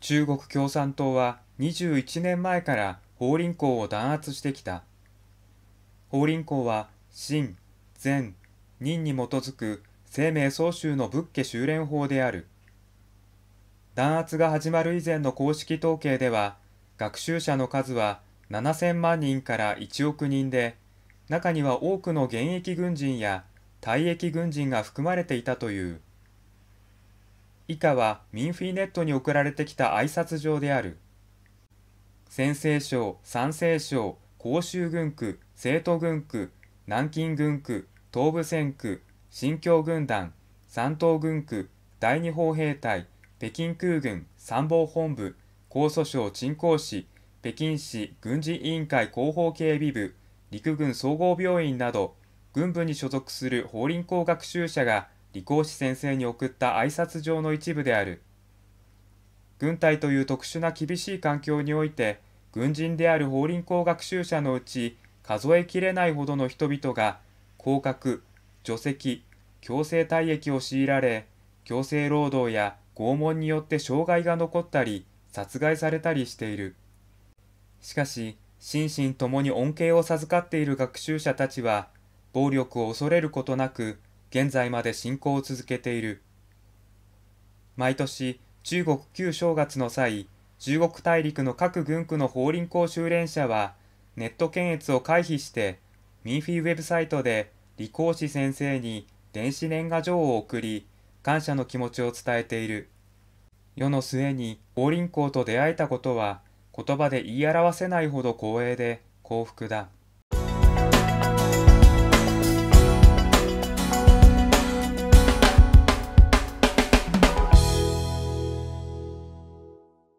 中国共産党は21年前から法輪功を弾圧してきた。法輪功は、真、善、任に基づく生命総集の仏家修練法である。弾圧が始まる以前の公式統計では、学習者の数は7000万人から1億人で、中には多くの現役軍人や退役軍人が含まれていたという。以下はミンフィネットに送られてきた挨拶状である先西省、山西省、甲州軍区、生徒軍区、南京軍区、東部戦区、新疆軍団、山東軍区、第二砲兵隊、北京空軍参謀本部、江蘇省鎮江市、北京市軍事委員会広報警備部、陸軍総合病院など、軍部に所属する法輪功学習者が理工士先生に送った挨拶状の一部である。軍隊という特殊な厳しい環境において、軍人である法輪功学習者のうち、数えきれないほどの人々が、降格、除籍、強制退役を強いられ、強制労働や拷問によって障害が残ったり、殺害されたりしている。しかし、心身ともに恩恵を授かっている学習者たちは、暴力を恐れることなく、現在まで進行を続けている。毎年、中国旧正月の際、中国大陸の各軍区の法輪功修練者は、ネット検閲を回避して、ミーフィーウェブサイトで李光士先生に電子年賀状を送り、感謝の気持ちを伝えている。世の末に法輪功と出会えたことは、言葉で言い表せないほど光栄で幸福だ。